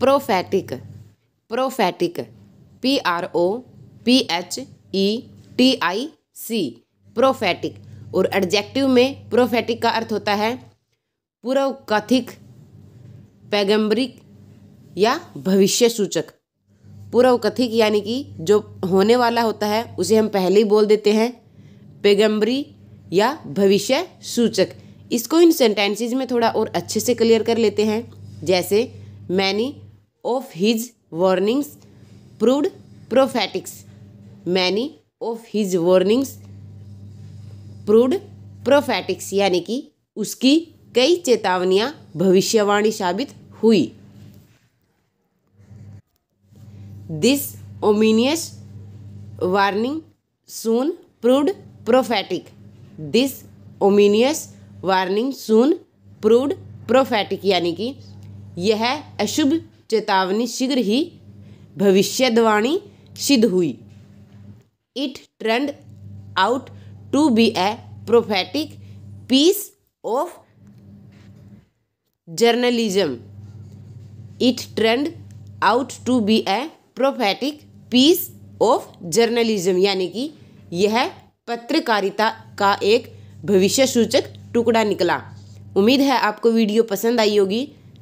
prophetic prophetic P R O P H E e T I C prophetic और adjective में प्रोफेटिक का अर्थ होता है पूर्व कथिक पैगम्बरिक या भविष्य सूचक पूर्व कथिक यानी कि जो होने वाला होता है उसे हम पहले ही बोल देते हैं पैगम्बरी या भविष्य सूचक इसको इन सेंटेंसेज में थोड़ा और अच्छे से क्लियर कर लेते हैं जैसे many of his warnings proved prophetics many of his warnings proved prophetics यानी कि उसकी कई चेतावनियां भविष्यवाणी साबित हुई this ominous warning soon proved prophetic this ominous warning soon proved prophetic यानी कि यह अशुभ चेतावनी शीघ्र ही भविष्यवाणी सिद्ध हुई it turned out to be a prophetic piece of journalism it turned out to be a prophetic piece of journalism यानी कि यह पत्रकारिता का एक भविष्य सूचक टुकड़ा निकला उम्मीद है आपको वीडियो पसंद आई होगी